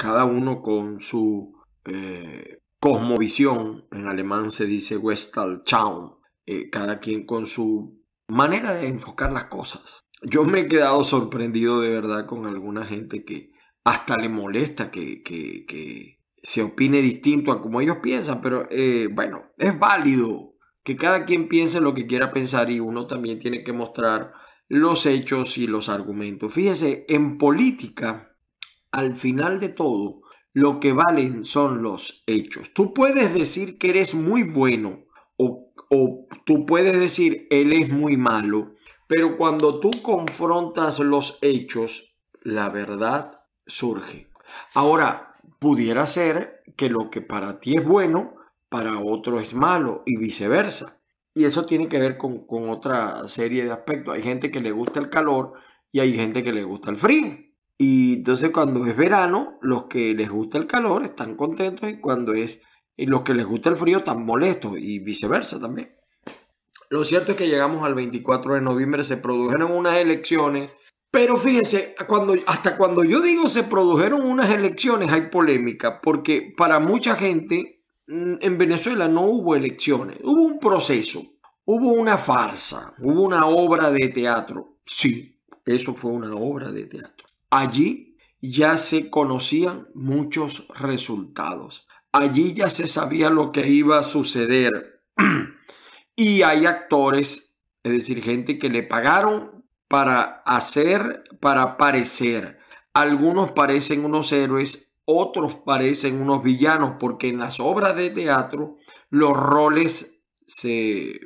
cada uno con su eh, cosmovisión, en alemán se dice westal eh, cada quien con su manera de enfocar las cosas. Yo me he quedado sorprendido de verdad con alguna gente que hasta le molesta que, se opine distinto a como ellos piensan, pero eh, bueno, es válido que cada quien piense lo que quiera pensar y uno también tiene que mostrar los hechos y los argumentos. Fíjese, en política al final de todo, lo que valen son los hechos. Tú puedes decir que eres muy bueno o, tú puedes decir él es muy malo, pero cuando tú confrontas los hechos, la verdad surge. Ahora, pudiera ser que lo que para ti es bueno, para otro es malo y viceversa. Y eso tiene que ver con, con otra serie de aspectos. Hay gente que le gusta el calor y hay gente que le gusta el frío. Y entonces cuando es verano, los que les gusta el calor están contentos y cuando es los que les gusta el frío están molestos y viceversa también. Lo cierto es que llegamos al 24 de noviembre, se produjeron unas elecciones, pero fíjense, cuando, hasta cuando yo digo se produjeron unas elecciones hay polémica, porque para mucha gente mm, en Venezuela no hubo elecciones, hubo un proceso, hubo una farsa, hubo una obra de teatro, sí, eso fue una obra de teatro Allí ya se conocían muchos resultados. Allí ya se sabía lo que iba a suceder. y hay actores, es decir, gente que le pagaron para hacer, para parecer. Algunos parecen unos héroes, otros parecen unos villanos, porque en las obras de teatro los roles se eh,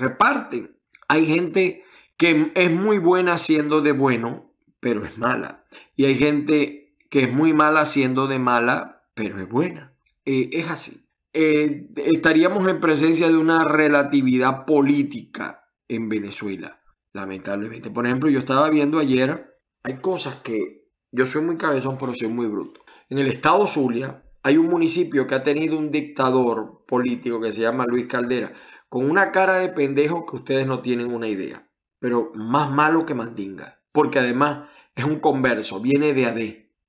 reparten. Hay gente que es muy buena haciendo de bueno pero es mala. Y hay gente que es muy mala siendo de mala, pero es buena. Eh, es así. Eh, estaríamos en presencia de una relatividad política en Venezuela, lamentablemente. Por ejemplo, yo estaba viendo ayer, hay cosas que yo soy muy cabezón, pero soy muy bruto. En el estado Zulia hay un municipio que ha tenido un dictador político que se llama Luis Caldera, con una cara de pendejo que ustedes no tienen una idea, pero más malo que mandinga, porque además es un converso, viene de AD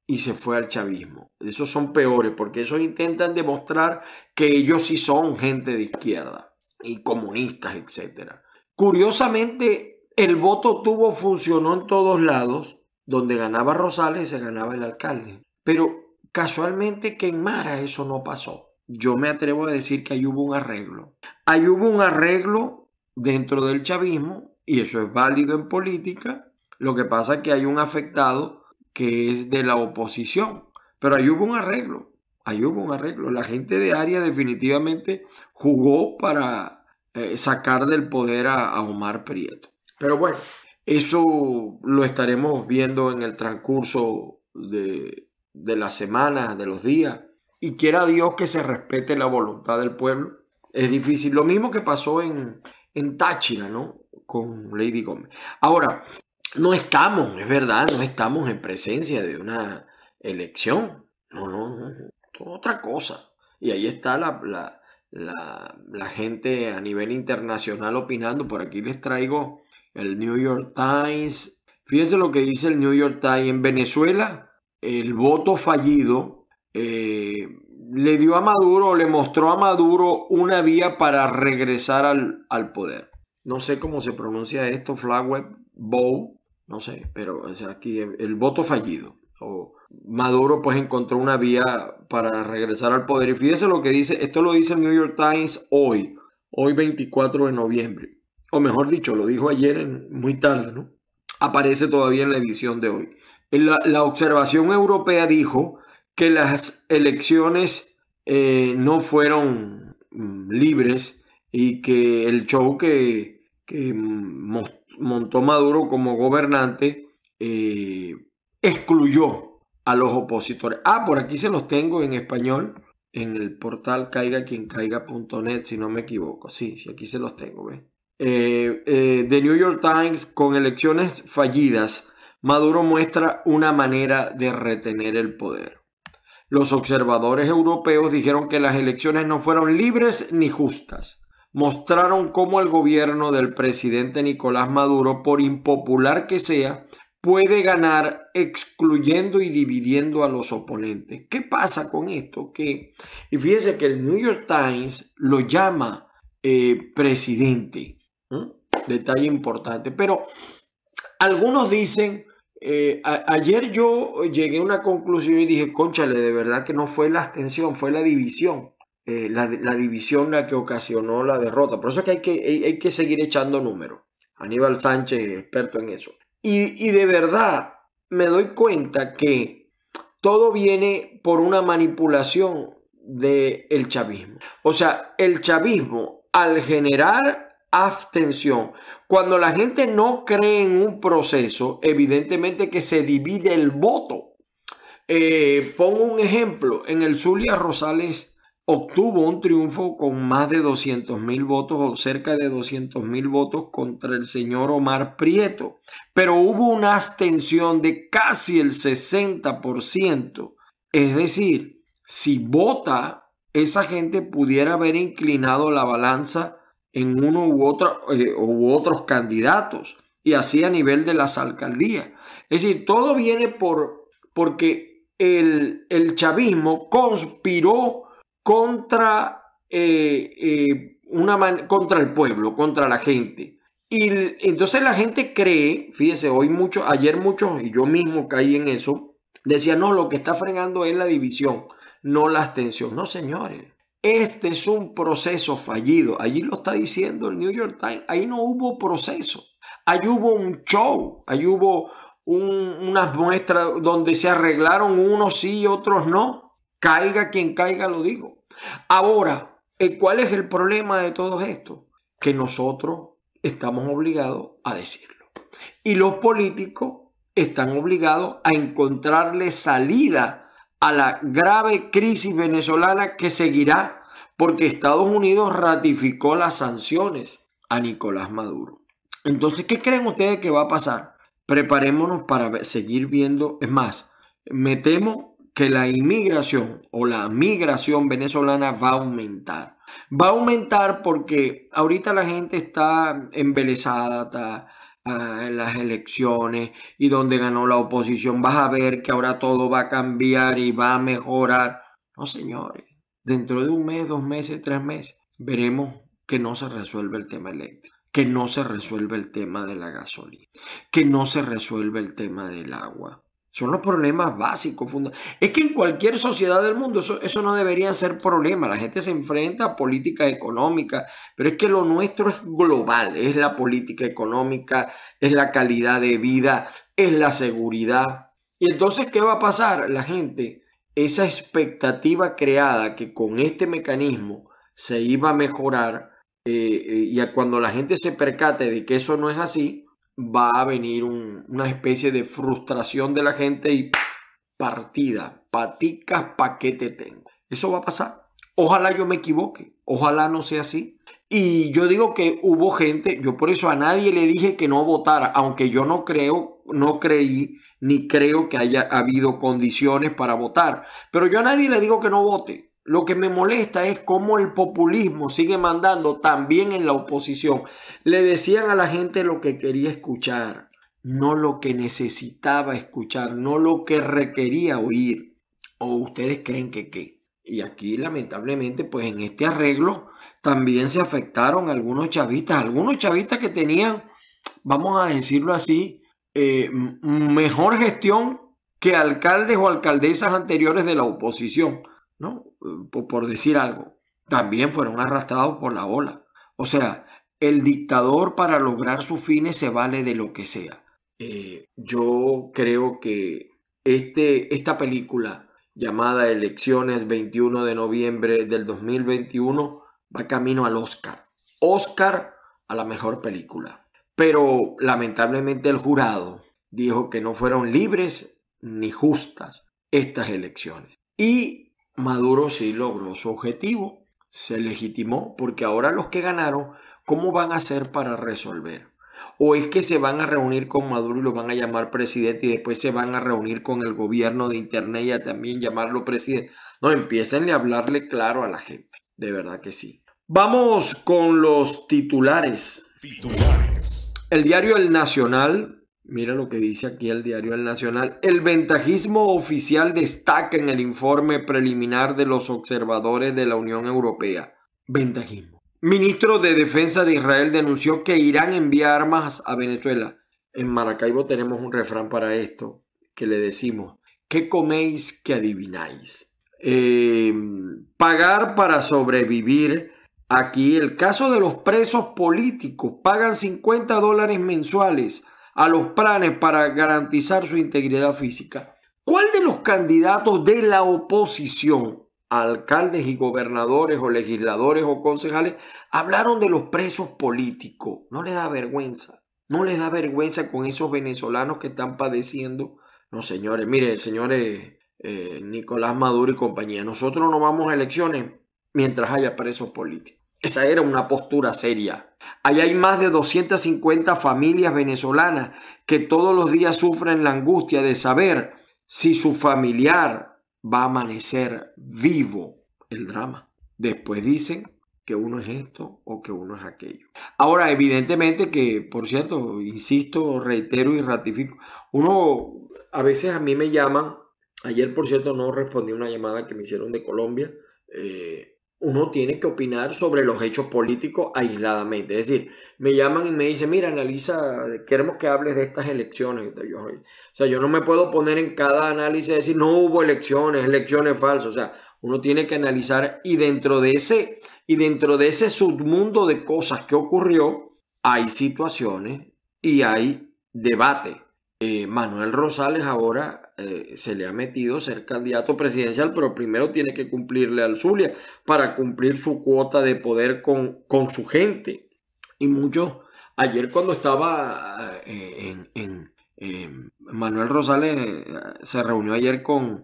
y se fue al chavismo. Esos son peores porque esos intentan demostrar que ellos sí son gente de izquierda y comunistas, etc. Curiosamente, el voto tuvo funcionó en todos lados. Donde ganaba Rosales se ganaba el alcalde. Pero casualmente que en Mara eso no pasó. Yo me atrevo a decir que ahí hubo un arreglo. Ahí hubo un arreglo dentro del chavismo, y eso es válido en política, lo que pasa es que hay un afectado que es de la oposición, pero ahí hubo un arreglo, ahí hubo un arreglo. La gente de área definitivamente jugó para eh, sacar del poder a, Omar Prieto. Pero bueno, eso lo estaremos viendo en el transcurso de, de las semanas, de los días. Y quiera Dios que se respete la voluntad del pueblo. Es difícil. Lo mismo que pasó en, en Táchira, ¿no? Con Lady Gómez. Ahora, no estamos, es verdad, no estamos en presencia de una elección. No, no, no, otra cosa. Y ahí está la, la, gente a nivel internacional opinando. Por aquí les traigo el New York Times. Fíjense lo que dice el New York Times. En Venezuela, el voto fallido eh, le dio a Maduro, le mostró a Maduro una vía para regresar al, poder. No sé cómo se pronuncia esto, Flagweb Bow no sé, pero aquí el voto fallido. O Maduro pues encontró una vía para regresar al poder. Y fíjese lo que dice, esto lo dice el New York Times hoy, hoy 24 de noviembre. O mejor dicho, lo dijo ayer en, muy tarde, ¿no? Aparece todavía en la edición de hoy. La, la observación europea dijo que las elecciones eh, no fueron mm, libres y que el show que que mm, montó Maduro como gobernante, eh, excluyó a los opositores. Ah, por aquí se los tengo en español, en el portal caiga quien si no me equivoco. Sí, sí, aquí se los tengo. Eh, eh, The New York Times, con elecciones fallidas, Maduro muestra una manera de retener el poder. Los observadores europeos dijeron que las elecciones no fueron libres ni justas mostraron cómo el gobierno del presidente Nicolás Maduro, por impopular que sea, puede ganar excluyendo y dividiendo a los oponentes. ¿Qué pasa con esto? Que, y fíjese que el New York Times lo llama eh, presidente. Detalle importante. Pero algunos dicen, eh, ayer yo llegué a una conclusión y dije, conchale, de verdad que no fue la abstención, fue la división. Eh, la, división la que ocasionó la derrota. Por eso es que hay que, hay, que seguir echando números. Aníbal Sánchez, experto en eso. Y, de verdad, me doy cuenta que todo viene por una manipulación del chavismo. O sea, el chavismo al generar abstención, cuando la gente no cree en un proceso, evidentemente que se divide el voto. Eh, pongo un ejemplo, en el Zulia Rosales obtuvo un triunfo con más de 200 mil votos o cerca de 200.000 mil votos contra el señor Omar Prieto, pero hubo una abstención de casi el 60%. Es decir, si vota, esa gente pudiera haber inclinado la balanza en uno u otro o eh, u otros candidatos y así a nivel de las alcaldías. Es decir, todo viene por porque el, el chavismo conspiró contra, eh, eh, contra el pueblo, contra la gente. Y entonces la gente cree, fíjese, hoy muchos, ayer muchos, y yo mismo caí en eso, decía, no, lo que está frenando es la división, no la abstención. No, señores, este es un proceso fallido. Allí lo está diciendo el New York Times, ahí no hubo proceso. Ahí hubo un show, ahí hubo unas muestras donde se arreglaron unos sí y otros no. Caiga quien caiga, lo digo. Ahora, eh, ¿cuál es el problema de todo esto? Que nosotros estamos obligados a decirlo. Y los políticos están obligados a encontrarle salida a la grave crisis venezolana que seguirá porque Estados Unidos ratificó las sanciones a Nicolás Maduro. Entonces, ¿qué creen ustedes que va a pasar? Preparémonos para seguir viendo. Es más, me temo que la inmigración o la migración venezolana va a aumentar. Va a aumentar porque ahorita la gente está embelesada, ah, en las elecciones y donde ganó la oposición, vas a ver que ahora todo va a cambiar y va a mejorar. No, señores, dentro de un mes, dos meses, tres meses, veremos que no se resuelve el tema eléctrico, que no se resuelve el tema de la gasolina, que no se resuelve el tema del agua. Son los problemas básicos. Es que en cualquier sociedad del mundo eso, no debería ser problema. La gente se enfrenta a política económica, pero es que lo nuestro es global. Es la política económica, es la calidad de vida, es la seguridad. Y entonces, ¿qué va a pasar? La gente, esa expectativa creada que con este mecanismo se iba a mejorar, eh, eh, y cuando la gente se percate de que eso no es así, va a venir una especie de frustración de la gente y partida, paticas, paquete que tengo. Eso va a pasar. Ojalá yo me equivoque, ojalá no sea así. Y yo digo que hubo gente, yo por eso a nadie le dije que no votara, aunque yo no creo, no creí ni creo que haya habido condiciones para votar. Pero yo a nadie le digo que no vote. Lo que me molesta es cómo el populismo sigue mandando también en la oposición. Le decían a la gente lo que quería escuchar, no lo que necesitaba escuchar, no lo que requería oír. ¿O ustedes creen que qué? Y aquí lamentablemente, pues en este arreglo también se afectaron algunos chavistas, algunos chavistas que tenían, vamos a decirlo así, eh, mejor gestión que alcaldes o alcaldesas anteriores de la oposición. ¿no? Por, decir algo, también fueron arrastrados por la ola. O sea, el dictador para lograr sus fines se vale de lo que sea. Eh, yo creo que este, esta película llamada Elecciones 21 de noviembre del 2021 va camino al Oscar. Oscar a la mejor película. Pero lamentablemente el jurado dijo que no fueron libres ni justas estas elecciones. Y Maduro sí logró su objetivo, se legitimó, porque ahora los que ganaron, ¿cómo van a hacer para resolver? ¿O es que se van a reunir con Maduro y lo van a llamar presidente y después se van a reunir con el gobierno de Internet y a también llamarlo presidente? No, empiecen a hablarle claro a la gente, de verdad que sí. Vamos con los titulares. Titulares. El diario El Nacional Mira lo que dice aquí el diario El Nacional. El ventajismo oficial destaca en el informe preliminar de los observadores de la Unión Europea. Ventajismo. Ministro de Defensa de Israel denunció que Irán envía armas a Venezuela. En Maracaibo tenemos un refrán para esto, que le decimos, ¿qué coméis que adivináis? Em, pagar para sobrevivir. Aquí el caso de los presos políticos pagan 50 dólares mensuales a los planes para garantizar su integridad física. ¿Cuál de los candidatos de la oposición, alcaldes y gobernadores o legisladores o concejales, hablaron de los presos políticos? No les da vergüenza. No les da vergüenza con esos venezolanos que están padeciendo. No, señores, mire, señores eh, Nicolás Maduro y compañía, nosotros no vamos a elecciones mientras haya presos políticos. Esa era una postura seria. Allá hay más de 250 familias venezolanas que todos los días sufren la angustia de saber si su familiar va a amanecer vivo. El drama. Después dicen que uno es esto o que uno es aquello. Ahora, evidentemente que, por cierto, insisto, reitero y ratifico, uno, a veces a mí me llaman, ayer por cierto no respondí una llamada que me hicieron de Colombia, eh, uno tiene que opinar sobre los hechos políticos aisladamente. Es decir, me llaman y me dicen, mira, analiza, queremos que hables de estas elecciones. o sea, yo no me puedo poner en cada análisis y decir, no hubo elecciones, elecciones falsas. O sea, uno tiene que analizar y dentro de ese, y dentro de ese submundo de cosas que ocurrió, hay situaciones y hay debate. Eh, Manuel Rosales ahora eh, se le ha metido ser candidato presidencial, pero primero tiene que cumplirle al Zulia para cumplir su cuota de poder con, su gente. Y mucho ayer cuando estaba eh, en, Manuel Rosales se reunió ayer con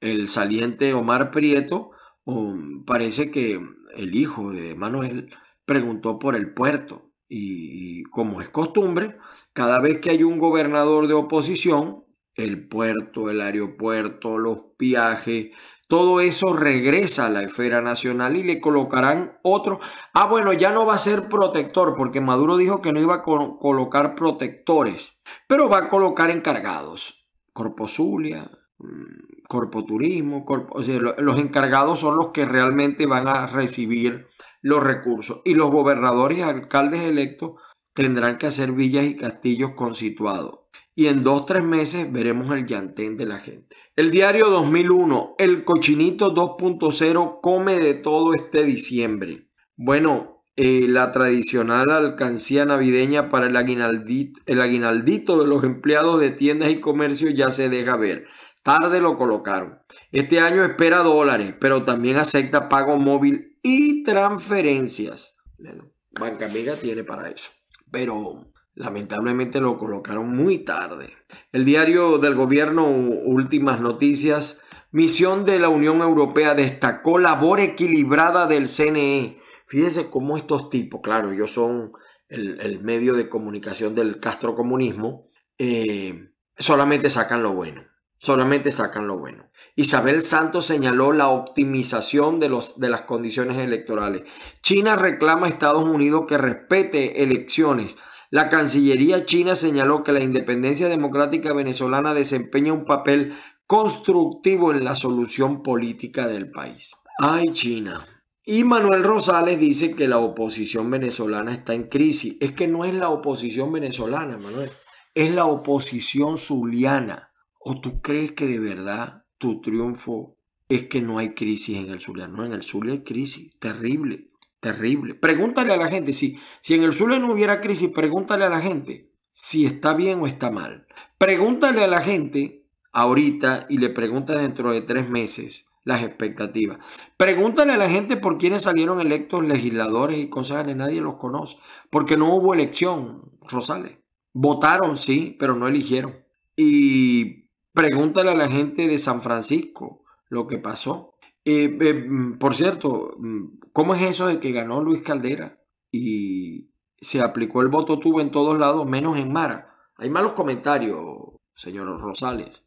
el saliente Omar Prieto, um, parece que el hijo de Manuel preguntó por el puerto y, como es costumbre, cada vez que hay un gobernador de oposición, el puerto, el aeropuerto, los viajes, todo eso regresa a la esfera nacional y le colocarán otro. Ah, bueno, ya no va a ser protector, porque Maduro dijo que no iba a colocar protectores, pero va a colocar encargados. Corpozulia, Mm, corpoturismo, corpo, o los encargados son los que realmente van a recibir los recursos y los gobernadores y alcaldes electos tendrán que hacer villas y castillos consituados. Y en dos, tres meses veremos el llantén de la gente. El diario 2001, el cochinito 2.0 come de todo este diciembre. Bueno, eh, la tradicional alcancía navideña para el aguinaldito, el aguinaldito de los empleados de tiendas y comercios ya se deja ver. Tarde lo colocaron. Este año espera dólares, pero también acepta pago móvil y transferencias. Bueno, Banca Amiga tiene para eso. Pero lamentablemente lo colocaron muy tarde. El diario del gobierno, últimas noticias. Misión de la Unión Europea destacó labor equilibrada del CNE. Fíjense cómo estos tipos, claro, ellos son el, medio de comunicación del castrocomunismo, comunismo. Eh, solamente sacan lo bueno solamente sacan lo bueno. Isabel Santos señaló la optimización de, de las condiciones electorales. China reclama a Estados Unidos que respete elecciones. La Cancillería china señaló que la independencia democrática venezolana desempeña un papel constructivo en la solución política del país. ¡Ay, China! Y Manuel Rosales dice que la oposición venezolana está en crisis. Es que no es la oposición venezolana, Manuel. Es la oposición zuliana. ¿O tú crees que de verdad tu triunfo es que no hay crisis en el Zulia? No, en el Zulia hay crisis, terrible, terrible. Pregúntale a la gente, si, si en el Zulia no hubiera crisis, pregúntale a la gente si está bien o está mal. Pregúntale a la gente ahorita y le preguntas dentro de tres meses las expectativas. Pregúntale a la gente por quiénes salieron electos legisladores y concejales, nadie los conoce, porque no hubo elección, Rosales. Votaron, sí, pero no eligieron. Y Pregúntale a la gente de San Francisco lo que pasó. Eh, eh, mm, por cierto, mm, ¿cómo es eso de que ganó Luis Caldera y se aplicó el voto tubo en todos lados, menos en Mara? Hay malos comentarios, señor Rosales.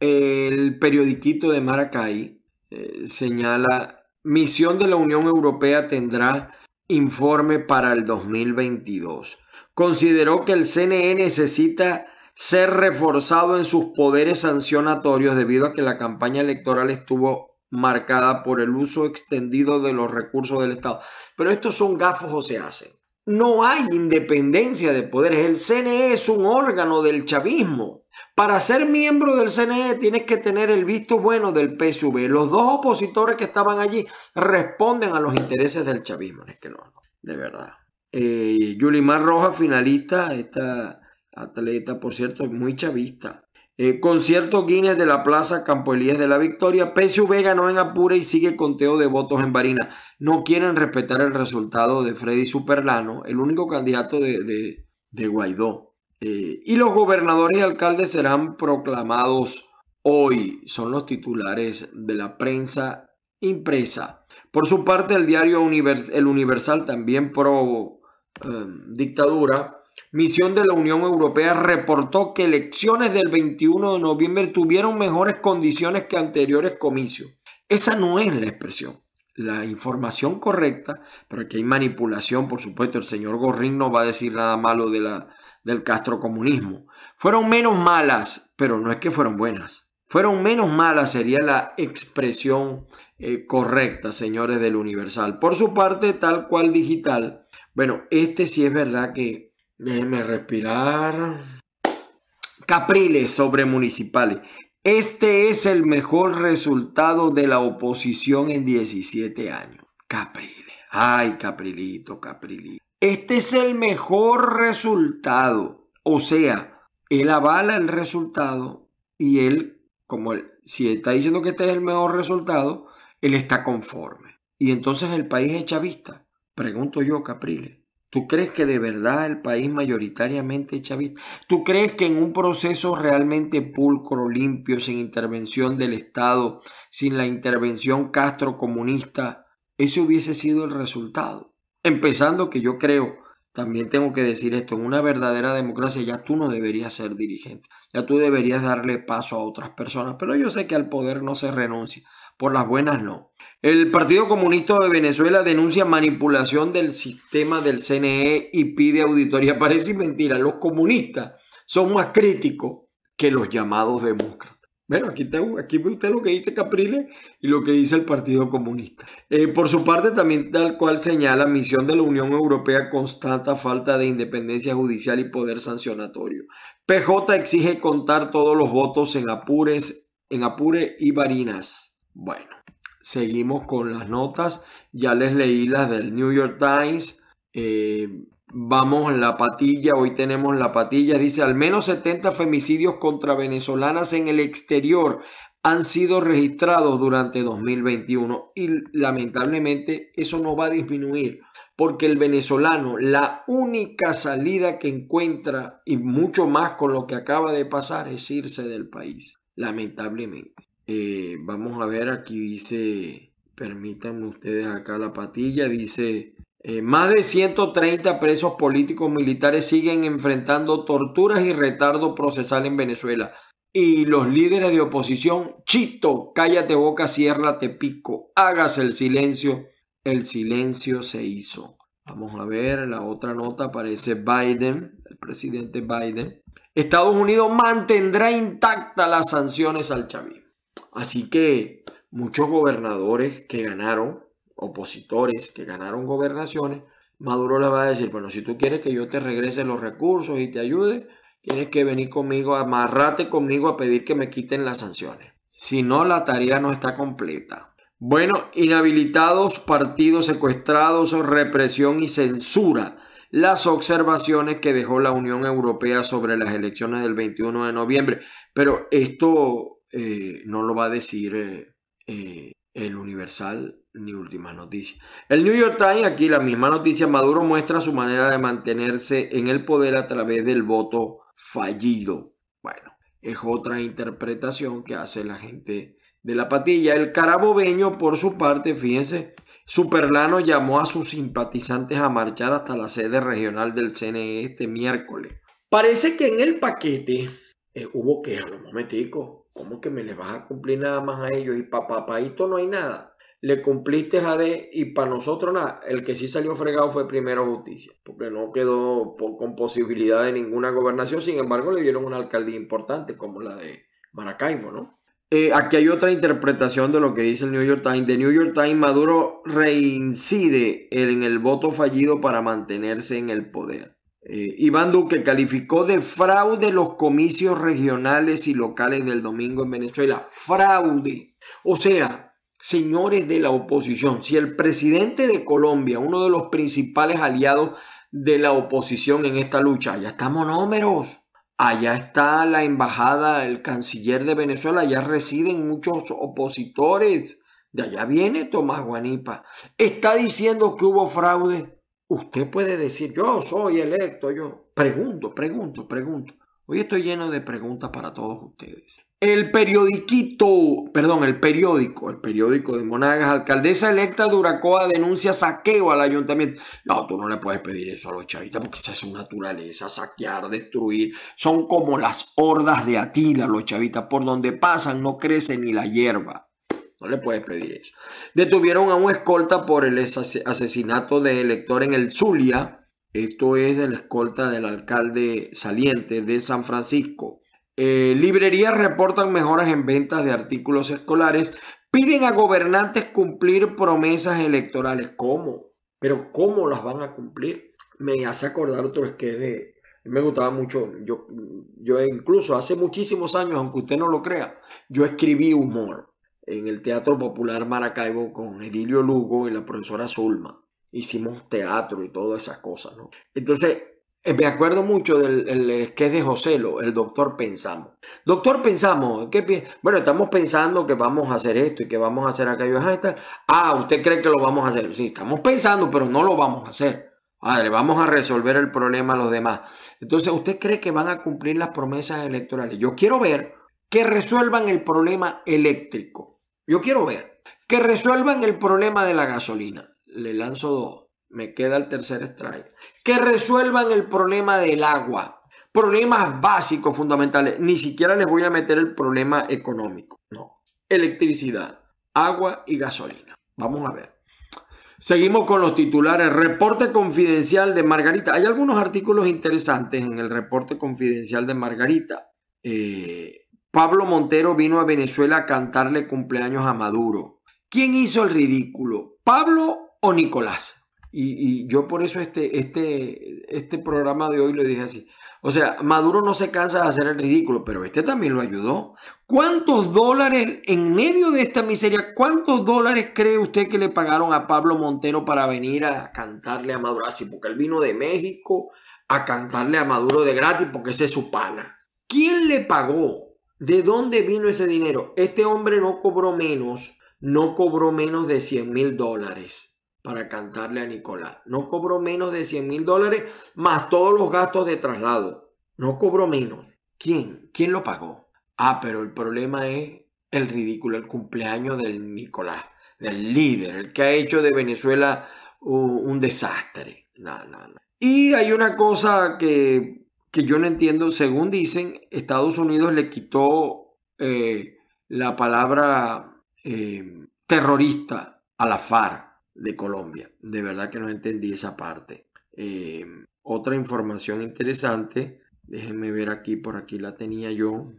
El periodiquito de Maracay eh, señala, misión de la Unión Europea tendrá informe para el 2022. Consideró que el CNE necesita ser reforzado en sus poderes sancionatorios debido a que la campaña electoral estuvo marcada por el uso extendido de los recursos del Estado. Pero estos son gafos o se hacen. No hay independencia de poderes. El CNE es un órgano del chavismo. Para ser miembro del CNE tienes que tener el visto bueno del PSV. Los dos opositores que estaban allí responden a los intereses del chavismo. Es que no, de verdad. Eh, Yulimar Rojas, finalista, está atleta, por cierto, muy chavista. Eh, concierto Guinness de la Plaza Campo Elías de la Victoria. Vega no en apura y sigue conteo de votos en Barina. No quieren respetar el resultado de Freddy Superlano, el único candidato de, de, Guaidó. Eh, y los gobernadores y alcaldes serán proclamados hoy. Son los titulares de la prensa impresa. Por su parte, el diario El Universal, también pro eh, dictadura, misión de la Unión Europea reportó que elecciones del 21 de noviembre tuvieron mejores condiciones que anteriores comicios. Esa no es la expresión. La información correcta, pero aquí hay manipulación, por supuesto, el señor Gorrín no va a decir nada malo de la, del castrocomunismo. Fueron menos malas, pero no es que fueron buenas. Fueron menos malas sería la expresión eh, correcta, señores del Universal. Por su parte, tal cual digital, bueno, este sí es verdad que Déjenme respirar. Capriles sobre municipales. Este es el mejor resultado de la oposición en 17 años. Capriles. Ay, Caprilito, Caprilito. Este es el mejor resultado. O sea, él avala el resultado y él, como él, si está diciendo que este es el mejor resultado, él está conforme. Y entonces el país es chavista. Pregunto yo, Capriles. ¿Tú crees que de verdad el país mayoritariamente es chavista? ¿Tú crees que en un proceso realmente pulcro, limpio, sin intervención del Estado, sin la intervención Castro comunista, ese hubiese sido el resultado? Empezando que yo creo, también tengo que decir esto, en una verdadera democracia ya tú no deberías ser dirigente, ya tú deberías darle paso a otras personas, pero yo sé que al poder no se renuncia, por las buenas no. El Partido Comunista de Venezuela denuncia manipulación del sistema del CNE y pide auditoría. Parece mentira, los comunistas son más críticos que los llamados demócratas. Bueno, aquí, está, aquí ve usted lo que dice Capriles y lo que dice el Partido Comunista. Eh, por su parte, también tal cual señala, misión de la Unión Europea constata falta de independencia judicial y poder sancionatorio. PJ exige contar todos los votos en Apures, en Apure y Barinas. Bueno seguimos con las notas. Ya les leí las del New York Times. Eh, vamos vamos, la patilla, hoy tenemos la patilla. Dice, al menos 70 femicidios contra venezolanas en el exterior han sido registrados durante 2021 y lamentablemente eso no va a disminuir porque el venezolano la única salida que encuentra y mucho más con lo que acaba de pasar es irse del país, lamentablemente. Eh, vamos a ver, aquí dice, permítanme ustedes acá la patilla, dice, eh, más de 130 presos políticos militares siguen enfrentando torturas y retardo procesal en Venezuela. Y los líderes de oposición, chito, cállate boca, ciérrate pico, hágase el silencio. El silencio se hizo. Vamos a ver, la otra nota aparece Biden, el presidente Biden. Estados Unidos mantendrá intacta las sanciones al chavismo. Así que muchos gobernadores que ganaron, opositores que ganaron gobernaciones, Maduro le va a decir, bueno, si tú quieres que yo te regrese los recursos y te ayude, tienes que venir conmigo, amarrate conmigo a pedir que me quiten las sanciones. Si no, la tarea no está completa. Bueno, inhabilitados, partidos secuestrados, represión y censura. Las observaciones que dejó la Unión Europea sobre las elecciones del 21 de noviembre. Pero esto eh, no lo va a decir eh, eh, el Universal ni última noticia. El New York Times, aquí la misma noticia, Maduro muestra su manera de mantenerse en el poder a través del voto fallido. Bueno, es otra interpretación que hace la gente de la patilla. El carabobeño, por su parte, fíjense, Superlano llamó a sus simpatizantes a marchar hasta la sede regional del CNE este miércoles. Parece que en el paquete hubo que momentico, ¿Cómo que me le vas a cumplir nada más a ellos? Y para esto no hay nada. Le cumpliste a D y para nosotros nada. El que sí salió fregado fue Primero Justicia, porque no quedó con posibilidad de ninguna gobernación. Sin embargo, le dieron una alcaldía importante como la de Maracaibo, ¿no? Eh, aquí hay otra interpretación de lo que dice el New York Times. De New York Times, Maduro reincide en el voto fallido para mantenerse en el poder. Eh, Iván Duque calificó de fraude los comicios regionales y locales del domingo en Venezuela. Fraude. O sea, señores de la oposición, si el presidente de Colombia, uno de los principales aliados de la oposición en esta lucha, allá está Monómeros, allá está la embajada, el canciller de Venezuela, allá residen muchos opositores, de allá viene Tomás Guanipa, está diciendo que hubo fraude Usted puede decir, yo soy electo, yo pregunto, pregunto, pregunto. Hoy estoy lleno de preguntas para todos ustedes. El periódico, perdón, el periódico, el periódico de Monagas, alcaldesa electa de denuncia saqueo al ayuntamiento. No, tú no le puedes pedir eso a los chavistas porque esa es su naturaleza, saquear, destruir. Son como las hordas de Atila, los chavistas, por donde pasan no crece ni la hierba. No le puedes pedir eso. Detuvieron a un escolta por el asesinato de elector en el Zulia. Esto es la escolta del alcalde saliente de San Francisco. Eh, librerías reportan mejoras en ventas de artículos escolares. Piden a gobernantes cumplir promesas electorales. ¿Cómo? Pero ¿cómo las van a cumplir? Me hace acordar otro que me gustaba mucho. Yo, yo incluso hace muchísimos años, aunque usted no lo crea, yo escribí humor en el Teatro Popular Maracaibo con Edilio Lugo y la profesora Zulma. Hicimos teatro y todas esas cosas, ¿no? Entonces, eh, me acuerdo mucho del esquema que es de lo el doctor Pensamos. Doctor Pensamos, ¿qué bueno, estamos pensando que vamos a hacer esto y que vamos a hacer acá aquello. Ah, ah, ¿usted cree que lo vamos a hacer? Sí, estamos pensando, pero no lo vamos a hacer. Ah, vamos a resolver el problema a los demás. Entonces, ¿usted cree que van a cumplir las promesas electorales? Yo quiero ver que resuelvan el problema eléctrico yo quiero ver. Que resuelvan el problema de la gasolina. Le lanzo dos. Me queda el tercer strike. Que resuelvan el problema del agua. Problemas básicos, fundamentales. Ni siquiera les voy a meter el problema económico. No. Electricidad, agua y gasolina. Vamos a ver. Seguimos con los titulares. Reporte confidencial de Margarita. Hay algunos artículos interesantes en el reporte confidencial de Margarita. Eh, Pablo Montero vino a Venezuela a cantarle cumpleaños a Maduro. ¿Quién hizo el ridículo? ¿Pablo o Nicolás? Y, yo por eso este, este, este programa de hoy lo dije así. O sea, Maduro no se cansa de hacer el ridículo, pero este también lo ayudó. ¿Cuántos dólares en medio de esta miseria, cuántos dólares cree usted que le pagaron a Pablo Montero para venir a cantarle a Maduro? Así, ah, porque él vino de México a cantarle a Maduro de gratis porque ese es su pana. ¿Quién le pagó? ¿De dónde vino ese dinero? Este hombre no cobró menos, no cobró menos de 100 mil dólares para cantarle a Nicolás. No cobró menos de 100 mil dólares más todos los gastos de traslado. No cobró menos. ¿Quién? ¿Quién lo pagó? Ah, pero el problema es el ridículo, el cumpleaños del Nicolás, del líder, el que ha hecho de Venezuela un, desastre. Y hay una cosa que que yo no entiendo, según dicen, Estados Unidos le quitó eh, la palabra eh, terrorista a la FARC de Colombia. De verdad que no entendí esa parte. Eh, otra información interesante, déjenme ver aquí, por aquí la tenía yo.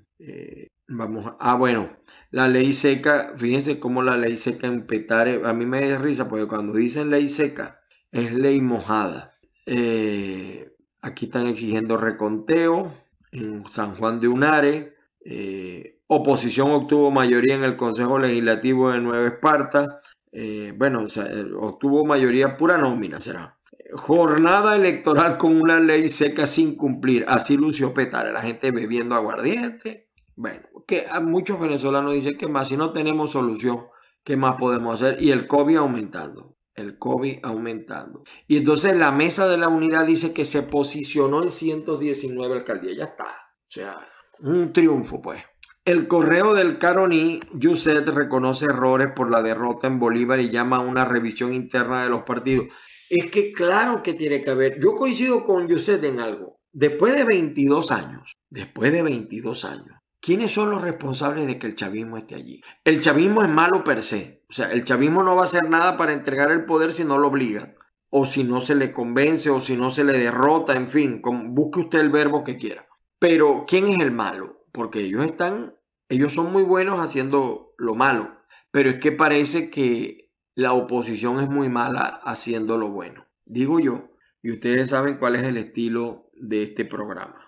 vamos, a, ah, bueno, la ley seca, fíjense cómo la ley seca en Petare, a mí me da risa porque cuando dicen ley seca, es ley mojada. Eh, Aquí están exigiendo reconteo en San Juan de Unare. Eh, oposición obtuvo mayoría en el Consejo Legislativo de Nueva Esparta. Eh, bueno, eh, obtuvo mayoría pura nómina, será. Jornada electoral con una ley seca sin cumplir. Así lució Petare, la gente bebiendo aguardiente. Bueno, que muchos venezolanos dicen que más si no tenemos solución, ¿qué más podemos hacer? Y el COVID aumentando el COVID aumentando. Y entonces la mesa de la unidad dice que se posicionó en 119 alcaldías. Ya está. O sea, un triunfo, pues. El correo del Caroní, Yuset reconoce errores por la derrota en Bolívar y llama a una revisión interna de los partidos. Es que claro que tiene que haber. Yo coincido con Yuset en algo. Después de 22 años, después de 22 años, ¿Quiénes son los responsables de que el chavismo esté allí? El chavismo es malo per se. O sea, el chavismo no va a hacer nada para entregar el poder si no lo obliga. o si no se le convence, o si no se le derrota, en fin, busque usted el verbo que quiera. Pero, ¿quién es el malo? Porque ellos están, ellos son muy buenos haciendo lo malo, pero es que parece que la oposición es muy mala haciendo lo bueno. Digo yo, y ustedes saben cuál es el estilo de este programa.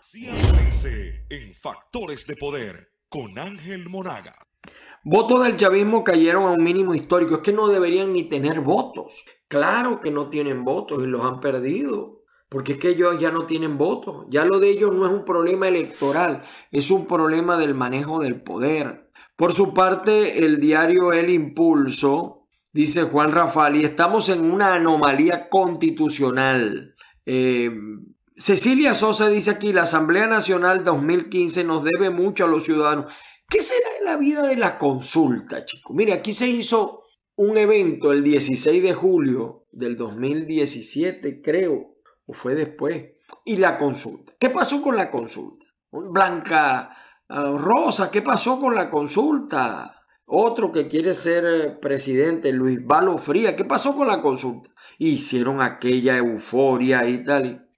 en Factores de Poder con Ángel Monaga. Votos del chavismo cayeron a un mínimo histórico. Es que no deberían ni tener votos. Claro que no tienen votos y los han perdido. Porque es que ellos ya no tienen votos. Ya lo de ellos no es un problema electoral, es un problema del manejo del poder. Por su parte, el diario El Impulso dice Juan Rafael, y estamos en una anomalía constitucional. Eh, Cecilia Sosa dice aquí, la Asamblea Nacional 2015 nos debe mucho a los ciudadanos. ¿Qué será de la vida de la consulta, chicos? Mire, aquí se hizo un evento el 16 de julio del 2017, creo, o fue después, y la consulta. ¿Qué pasó con la consulta? Blanca ah, Rosa, ¿qué pasó con la consulta? Otro que quiere ser eh, presidente, Luis Valo Fría. ¿Qué pasó con la consulta? Hicieron aquella euforia y tal.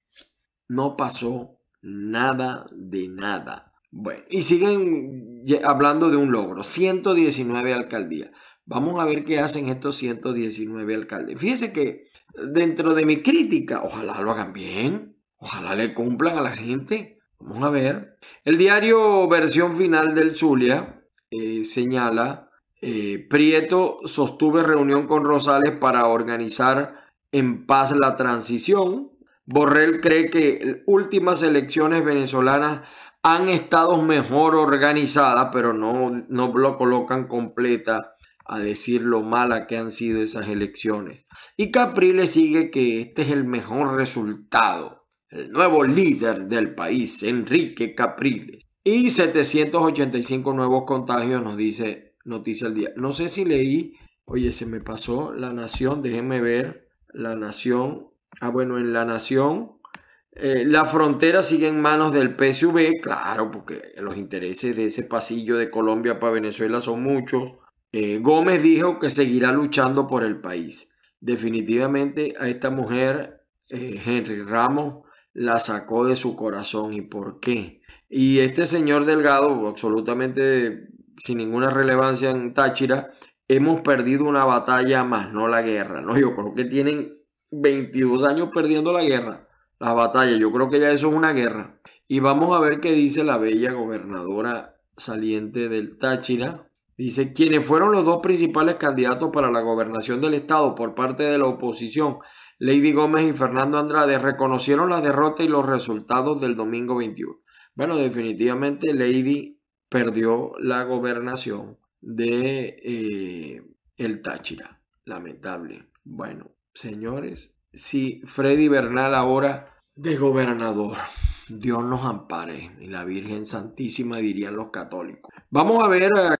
no pasó nada de nada. Bueno, y siguen hablando de un logro. 119 alcaldías. Vamos a ver qué hacen estos 119 alcaldes. Fíjense que dentro de mi crítica, ojalá lo hagan bien. Ojalá le cumplan a la gente. Vamos a ver. El diario Versión Final del Zulia eh, señala, eh, Prieto sostuvo reunión con Rosales para organizar en paz la transición. Borrell cree que últimas elecciones venezolanas han estado mejor organizadas, pero no, no lo colocan completa a decir lo mala que han sido esas elecciones. Y Capriles sigue que este es el mejor resultado. El nuevo líder del país, Enrique Capriles y 785 nuevos contagios, nos dice Noticia al Día. No sé si leí, oye, se me pasó La Nación, déjenme ver, La Nación, ah, bueno, en La Nación, eh, la frontera sigue en manos del PSV, claro, porque los intereses de ese pasillo de Colombia para Venezuela son muchos. Eh, Gómez dijo que seguirá luchando por el país. Definitivamente a esta mujer, eh, Henry Ramos, la sacó de su corazón. ¿Y por qué? Y este señor Delgado, absolutamente sin ninguna relevancia en Táchira, hemos perdido una batalla más, no la guerra, ¿no? Yo creo que tienen 22 años perdiendo la guerra, la batalla. yo creo que ya eso es una guerra. Y vamos a ver qué dice la bella gobernadora saliente del Táchira. Dice, quienes fueron los dos principales candidatos para la gobernación del estado por parte de la oposición, Lady Gómez y Fernando Andrade, reconocieron la derrota y los resultados del domingo 21. Bueno, definitivamente Lady perdió la gobernación de eh, el Táchira. Lamentable. Bueno, señores, si Freddy Bernal ahora de gobernador, Dios nos ampare y la Virgen Santísima dirían los católicos. Vamos a ver